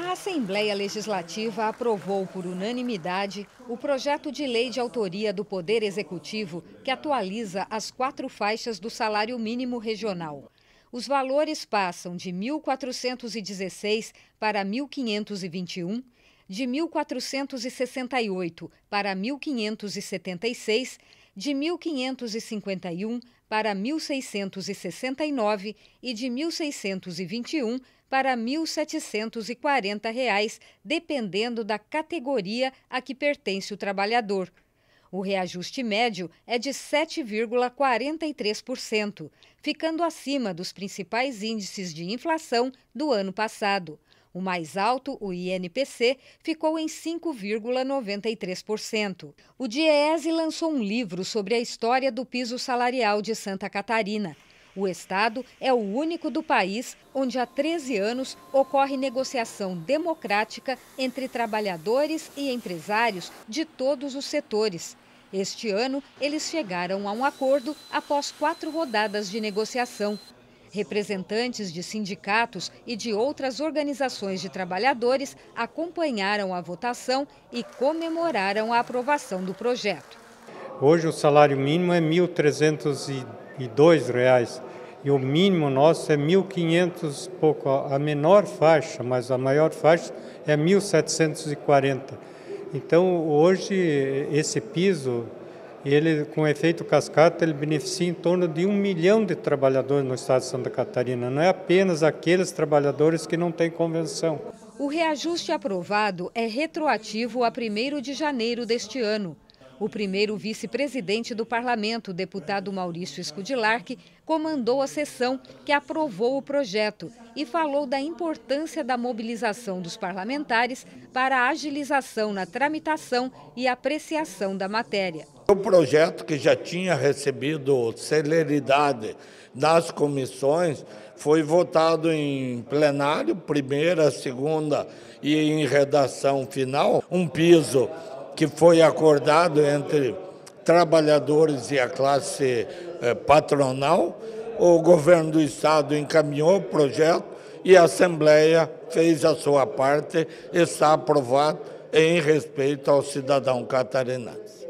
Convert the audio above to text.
A Assembleia Legislativa aprovou por unanimidade o projeto de lei de autoria do Poder Executivo que atualiza as quatro faixas do salário mínimo regional. Os valores passam de 1.416 para 1.521, de 1.468 para 1.576, de 1.551 para 1.669 e de 1.621 para R$ 1.740, reais, dependendo da categoria a que pertence o trabalhador. O reajuste médio é de 7,43%, ficando acima dos principais índices de inflação do ano passado. O mais alto, o INPC, ficou em 5,93%. O DIEESE lançou um livro sobre a história do piso salarial de Santa Catarina. O Estado é o único do país onde há 13 anos ocorre negociação democrática entre trabalhadores e empresários de todos os setores. Este ano, eles chegaram a um acordo após quatro rodadas de negociação, Representantes de sindicatos e de outras organizações de trabalhadores acompanharam a votação e comemoraram a aprovação do projeto. Hoje o salário mínimo é R$ 1.302 e o mínimo nosso é 1.500 pouco. A menor faixa, mas a maior faixa é 1.740. Então hoje esse piso e ele, com efeito cascata, ele beneficia em torno de um milhão de trabalhadores no estado de Santa Catarina, não é apenas aqueles trabalhadores que não têm convenção. O reajuste aprovado é retroativo a 1 de janeiro deste ano. O primeiro vice-presidente do parlamento, deputado Maurício Scudilarc, comandou a sessão que aprovou o projeto e falou da importância da mobilização dos parlamentares para a agilização na tramitação e apreciação da matéria. Um projeto que já tinha recebido celeridade nas comissões foi votado em plenário, primeira, segunda e em redação final. Um piso que foi acordado entre trabalhadores e a classe eh, patronal. O governo do Estado encaminhou o projeto e a Assembleia fez a sua parte, está aprovado em respeito ao cidadão catarinense.